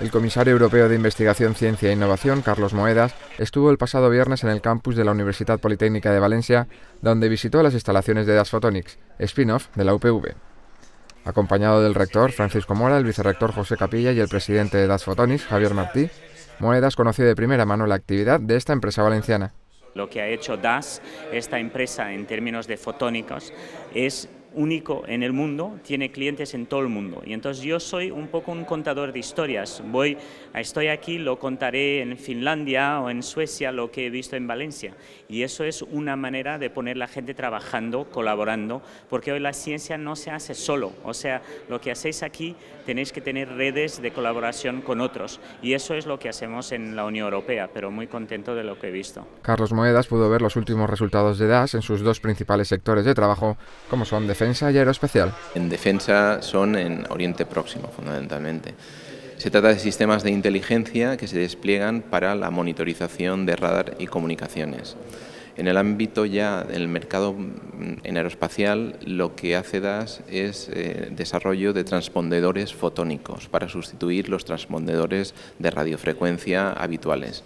El comisario europeo de Investigación, Ciencia e Innovación, Carlos Moedas, estuvo el pasado viernes en el campus de la Universidad Politécnica de Valencia, donde visitó las instalaciones de Das Photonics, spin-off de la UPV. Acompañado del rector Francisco Mora, el vicerrector José Capilla y el presidente de Das Photonics, Javier Martí, Moedas conoció de primera mano la actividad de esta empresa valenciana. Lo que ha hecho DAS, esta empresa en términos de fotónicos, es único en el mundo, tiene clientes en todo el mundo. Y entonces yo soy un poco un contador de historias. Voy, estoy aquí, lo contaré en Finlandia o en Suecia, lo que he visto en Valencia. Y eso es una manera de poner la gente trabajando, colaborando, porque hoy la ciencia no se hace solo. O sea, lo que hacéis aquí tenéis que tener redes de colaboración con otros. Y eso es lo que hacemos en la Unión Europea, pero muy contento de lo que he visto. Carlos Moedas pudo ver los últimos resultados de DAS en sus dos principales sectores de trabajo, como son de defensa y aeroespacial? En defensa son en Oriente Próximo, fundamentalmente. Se trata de sistemas de inteligencia que se despliegan para la monitorización de radar y comunicaciones. En el ámbito ya del mercado en aeroespacial, lo que hace DAS es eh, desarrollo de transpondedores fotónicos para sustituir los transpondedores de radiofrecuencia habituales.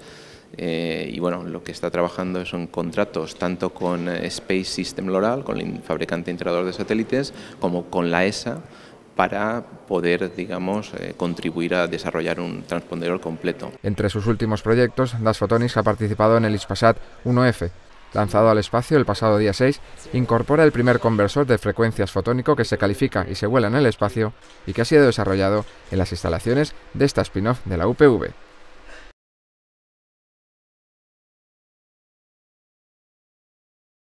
Eh, y bueno, lo que está trabajando son contratos tanto con eh, Space System Loral, con el fabricante integrador de satélites, como con la ESA para poder, digamos, eh, contribuir a desarrollar un transpondedor completo. Entre sus últimos proyectos, Das Photonics ha participado en el Ispasat 1F, lanzado al espacio el pasado día 6, incorpora el primer conversor de frecuencias fotónico que se califica y se vuela en el espacio y que ha sido desarrollado en las instalaciones de esta spin-off de la UPV.